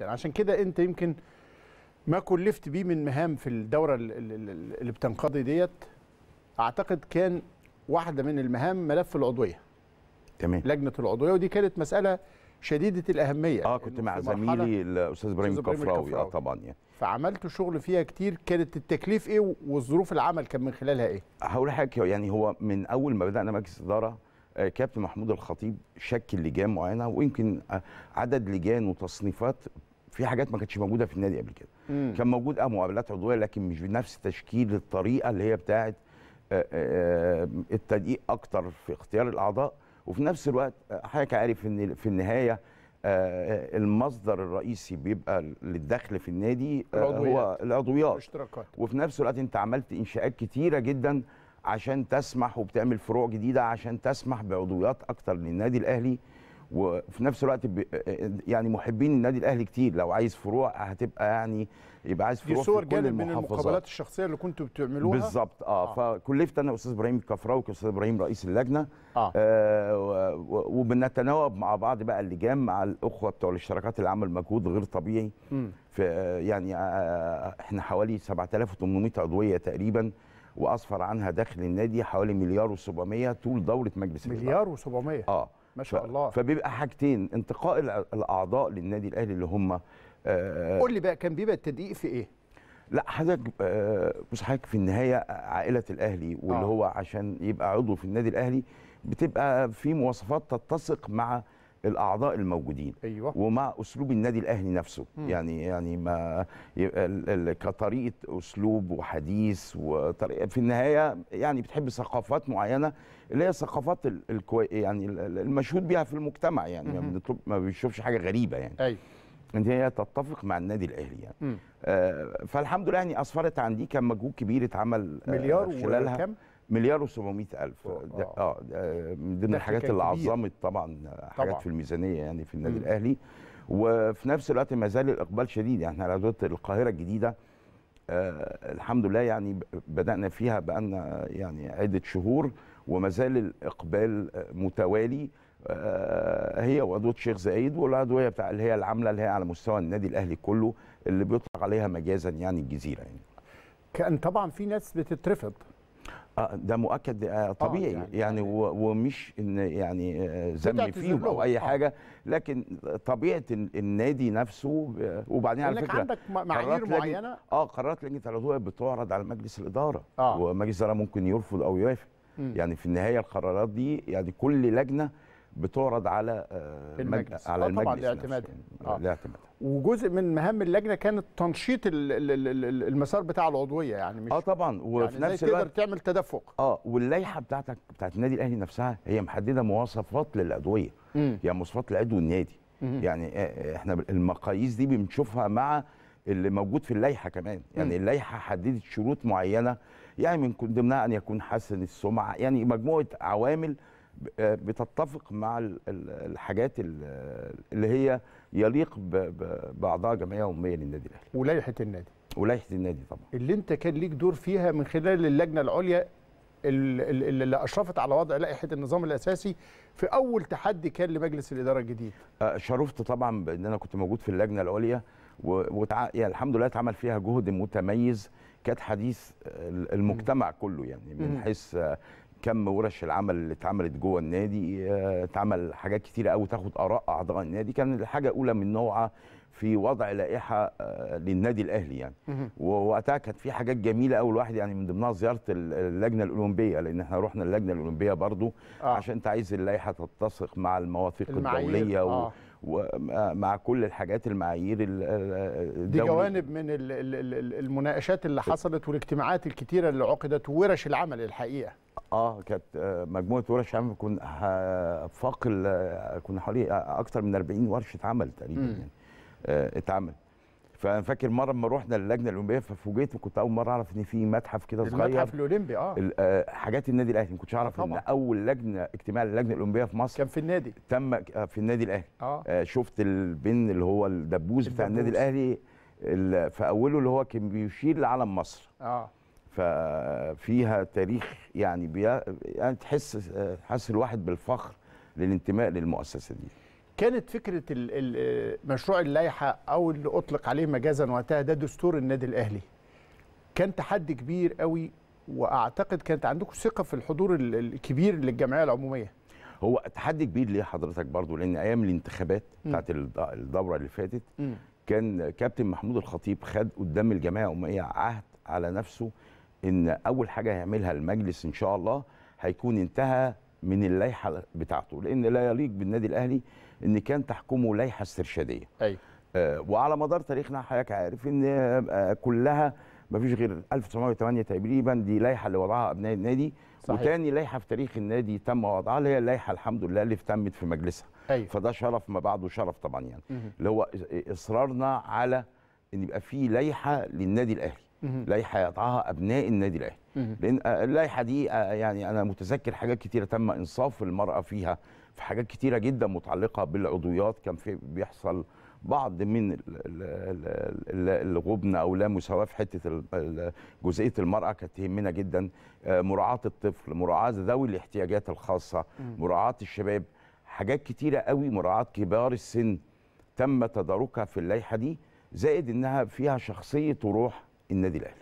جدا عشان كده انت يمكن ما كلفت بيه من مهام في الدوره اللي بتنقضي ديت اعتقد كان واحده من المهام ملف العضويه تمام لجنه العضويه ودي كانت مساله شديده الاهميه اه كنت مع زميلي الاستاذ ابراهيم آه، الكفراوي اه طبعا يعني فعملت شغل فيها كتير كانت التكليف ايه وظروف العمل كان من خلالها ايه هقول لحضرتك يعني هو من اول ما بدانا مجلس اداره آه، كابتن محمود الخطيب شكل لجان معينه ويمكن آه، عدد لجان وتصنيفات في حاجات ما كانتش موجوده في النادي قبل كده مم. كان موجود اه مقابلات عضويه لكن مش بنفس تشكيل الطريقه اللي هي بتاعه آه، آه، آه، التدقيق اكتر في اختيار الاعضاء وفي نفس الوقت حضرتك عارف ان في النهايه المصدر الرئيسي بيبقى للدخل في النادي العضويات. هو العضويات الاشتراكات وفي نفس الوقت انت عملت انشاءات كتيره جدا عشان تسمح وبتعمل فروع جديده عشان تسمح بعضويات اكتر للنادي الاهلي وفي نفس الوقت آه، يعني محبين النادي الاهلي كتير لو عايز فروع هتبقى يعني يبقى عايز فروع في صور كل جانب من المقابلات الشخصيه اللي كنتوا بتعملوها بالظبط آه, اه فكلفت انا استاذ ابراهيم الكفراوي كاستاذ ابراهيم رئيس اللجنه اه, آه وبنتناوب مع بعض بقى اللجان مع الاخوه بتوع الاشتراكات اللي عمل مجهود غير طبيعي في آه يعني آه, آه، احنا حوالي 7800 عضويه تقريبا واسفر عنها داخل النادي حوالي مليار و700 طول دوره مجلس مليار و700 اه ما شاء الله فبيبقى حاجتين انتقاء الاعضاء للنادي الاهلي اللي هم آه قول لي بقى كان بيبقى التدقيق في ايه؟ لا حضرتك بص حضرتك في النهايه عائله الاهلي واللي آه. هو عشان يبقى عضو في النادي الاهلي بتبقى في مواصفات تتسق مع الاعضاء الموجودين أيوة. ومع اسلوب النادي الاهلي نفسه م. يعني يعني ما كطريقه اسلوب وحديث وطريقه في النهايه يعني بتحب ثقافات معينه اللي هي ثقافات الكو... يعني المشهود بها في المجتمع يعني ما بنطلب ما بيشوفش حاجه غريبه يعني أيوة. ان هي تتفق مع النادي الاهلي يعني آه فالحمد لله يعني اسفرت عن دي كان مجهود كبير اتعمل آه، مليار آه خلالها وكم؟ مليار و700 الف ده اه من ضمن الحاجات اللي عظمت طبعا حاجات طبعا. في الميزانيه يعني في النادي الاهلي وفي نفس الوقت ما زال الاقبال شديد يعني احنا حضرتك القاهره الجديده آه الحمد لله يعني بدانا فيها بقالنا يعني عده شهور وما زال الاقبال متوالي آه هي وادوات شيخ زايد والادويه بتاع اللي هي العامله اللي هي على مستوى النادي الاهلي كله اللي بيطلق عليها مجازا يعني الجزيره يعني كان طبعا في ناس بتترفض آه ده مؤكد آه، طبيعي آه يعني, يعني, يعني. ومش ان يعني آه، ذم فيهم او اي آه. حاجه لكن طبيعه النادي نفسه وبعدين على فكره عندك معايير معينه اه قرارات لجنه العضويه بتعرض على مجلس الاداره آه. ومجلس الاداره ممكن يرفض او يوافق يعني في النهايه القرارات دي يعني كل لجنه بتعرض على المجلس على المجلس طبعا الاعتماد يعني. آه. لا وجزء من مهام اللجنه كانت تنشيط المسار بتاع العضويه يعني مش اه طبعا وفي يعني نفس الوقت تقدر تعمل تدفق اه واللائحه بتاعتك بتاعت النادي الاهلي نفسها هي محدده مواصفات للادويه مم. يعني مواصفات العضو النادي مم. يعني آه، آه، احنا المقاييس دي بنشوفها مع اللي موجود في اللائحه كمان يعني اللائحه حددت شروط معينه يعني من ضمنها ان يكون حسن السمعه يعني مجموعه عوامل بتتفق مع الحاجات اللي هي يليق باعضاء جمعيه اميه للنادي الاهلي ولائحه النادي ولائحه النادي طبعا اللي انت كان ليك دور فيها من خلال اللجنه العليا اللي اشرفت على وضع لائحه النظام الاساسي في اول تحدي كان لمجلس الاداره الجديد أه، شرفت طبعا بان انا كنت موجود في اللجنه العليا وتع... يعني الحمد لله اتعمل فيها جهد متميز كانت حديث المجتمع كله يعني من حيث كم ورش العمل اللي اتعملت جوه النادي آه، اتعمل حاجات كتيرة قوي تاخد اراء اعضاء النادي كان الحاجه اولى من نوعها في وضع لائحه آه، للنادي الاهلي يعني ووقتها كانت في حاجات جميله قوي الواحد يعني من ضمنها زياره اللجنه الاولمبيه لان احنا رحنا اللجنه الاولمبيه برضو آه. عشان انت عايز اللائحه تتسق مع المواثيق الدوليه آه. ومع كل الحاجات المعايير دي جوانب من المناقشات اللي حصلت والاجتماعات الكتيره اللي عقدت وورش العمل الحقيقه اه كانت آه، مجموعه ورش عمل كنا آه، فاق آه، كنا حوالي اكثر من 40 ورشه عمل تقريبا يعني اتعمل فانا فاكر مره لما رحنا للجنه الاولمبيه ففوجئت وكنت اول مره اعرف ان في متحف كده صغير المتحف الاولمبي اه, آه، حاجات النادي الاهلي ما كنتش اعرف ان اول لجنه اجتماع للجنه الاولمبيه في مصر كان في النادي تم آه، في النادي الاهلي آه. آه شفت البن اللي هو الدبوس بتاع النادي الاهلي في اوله اللي هو كان بيشير لعلم مصر اه ففيها تاريخ يعني بي... يعني تحس آه، حاسس الواحد بالفخر للانتماء للمؤسسه دي كانت فكره مشروع اللائحه او اللي اطلق عليه مجازا وقتها ده دستور النادي الاهلي كان تحدي كبير قوي واعتقد كانت عندكم ثقه في الحضور الكبير للجمعيه العموميه هو تحدي كبير ليه حضرتك برضو لان ايام الانتخابات بتاعت الدوره اللي فاتت كان كابتن محمود الخطيب خد قدام الجمعيه العموميه عهد على نفسه ان اول حاجه هيعملها المجلس ان شاء الله هيكون انتهى من اللائحه بتاعته لان لا يليق بالنادي الاهلي ان كان تحكمه لائحه استرشاديه ايوه آه، وعلى مدار تاريخنا حضرتك عارف ان آه، كلها ما فيش غير 1908 تقريبا دي لائحه اللي وضعها ابناء النادي صحيح. وتاني لائحه في تاريخ النادي تم وضعها اللي هي اللائحه الحمد لله اللي تمت في مجلسها أيوة. فده شرف ما بعده شرف طبعا يعني اللي هو اصرارنا على ان يبقى في لائحه للنادي الاهلي لائحه يضعها ابناء النادي الاهلي لان آه، اللائحه دي يعني انا متذكر حاجات كتيره تم انصاف المراه فيها في حاجات كتيره جدا متعلقه بالعضويات كان في بيحصل بعض من الغبن او لا مساواه في حته جزئيه المراه كانت تهمنا جدا آه، مراعاه الطفل مراعاه ذوي الاحتياجات الخاصه مراعاه الشباب حاجات كتيره قوي مراعاه كبار السن تم تداركها في اللائحه دي زائد انها فيها شخصيه وروح النادي الاهلي